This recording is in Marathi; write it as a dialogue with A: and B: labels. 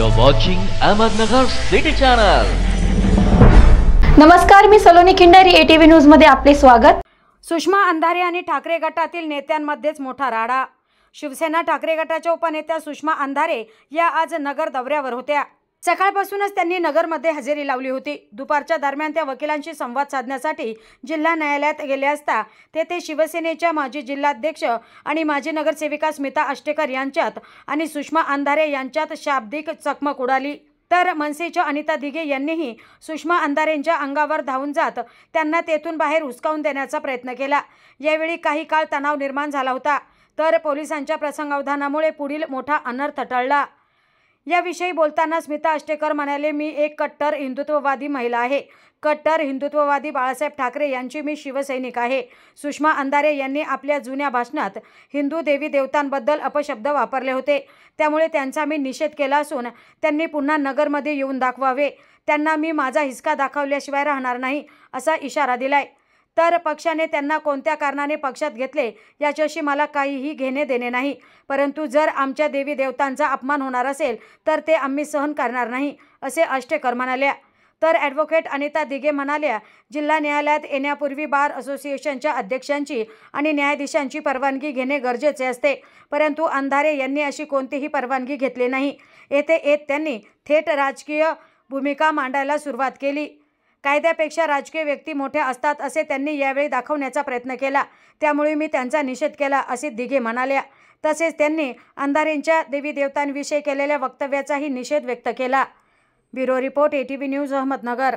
A: सिटी चॅनल
B: नमस्कार मी सलोनी खिंडारी एटीव्ही न्यूज मध्ये आपले स्वागत
A: सुषमा अंधारे आणि ठाकरे गटातील नेत्यांमध्येच मोठा राडा शिवसेना ठाकरे गटाच्या उपनेत्या सुषमा अंधारे या आज नगर दौऱ्यावर होत्या सकाळपासूनच त्यांनी नगरमध्ये हजेरी लावली होती दुपारच्या दरम्यान त्या वकिलांशी संवाद साधण्यासाठी जिल्हा न्यायालयात गेले असता तेथे शिवसेनेच्या माजी जिल्हाध्यक्ष आणि माजी नगरसेविका स्मिता आष्टेकर यांच्यात आणि सुषमा अंधारे यांच्यात शाब्दिक चकमक उडाली तर मनसेच्या अनिता दिघे यांनीही सुषमा अंधारेंच्या अंगावर धावून जात त्यांना तेथून बाहेर हुसकावून देण्याचा प्रयत्न केला यावेळी काही काळ तणाव निर्माण झाला होता तर पोलिसांच्या प्रसंगावधानामुळे पुढील मोठा अनर्थ टळला याविषयी बोलताना स्मिता आष्टेकर म्हणाले मी एक कट्टर हिंदुत्ववादी महिला आहे कट्टर हिंदुत्ववादी बाळासाहेब ठाकरे यांची मी शिवसैनिक आहे सुषमा अंधारे यांनी आपल्या जुन्या भाषणात हिंदू देवी देवतांबद्दल अपशब्द वापरले होते त्यामुळे त्यांचा मी निषेध केला असून त्यांनी पुन्हा नगरमध्ये येऊन दाखवावे त्यांना मी माझा हिसका दाखवल्याशिवाय राहणार नाही असा इशारा दिलाय तर पक्षाने त्यांना कोणत्या कारणाने पक्षात घेतले याच्याशी मला काहीही घेणे देणे नाही परंतु जर आमच्या देवी देवतांचा अपमान होणार असेल तर ते आम्ही सहन करणार नाही असे अष्टेकर म्हणाल्या तर ॲडव्होकेट अनिता दिघे म्हणाल्या जिल्हा न्यायालयात येण्यापूर्वी बार असोसिएशनच्या अध्यक्षांची आणि न्यायाधीशांची परवानगी घेणे गरजेचे असते परंतु अंधारे यांनी अशी कोणतीही परवानगी घेतली नाही येथे येत त्यांनी थेट राजकीय भूमिका मांडायला सुरुवात केली कायद्यापेक्षा राजकीय व्यक्ती मोठ्या असतात असे त्यांनी यावेळी दाखवण्याचा प्रयत्न केला त्यामुळे मी त्यांचा निषेध केला असे दिघे म्हणाल्या तसेच त्यांनी अंधारेंच्या देवतांविषयी केलेल्या वक्तव्याचाही निषेध व्यक्त केला bureau report ATV news Ahmednagar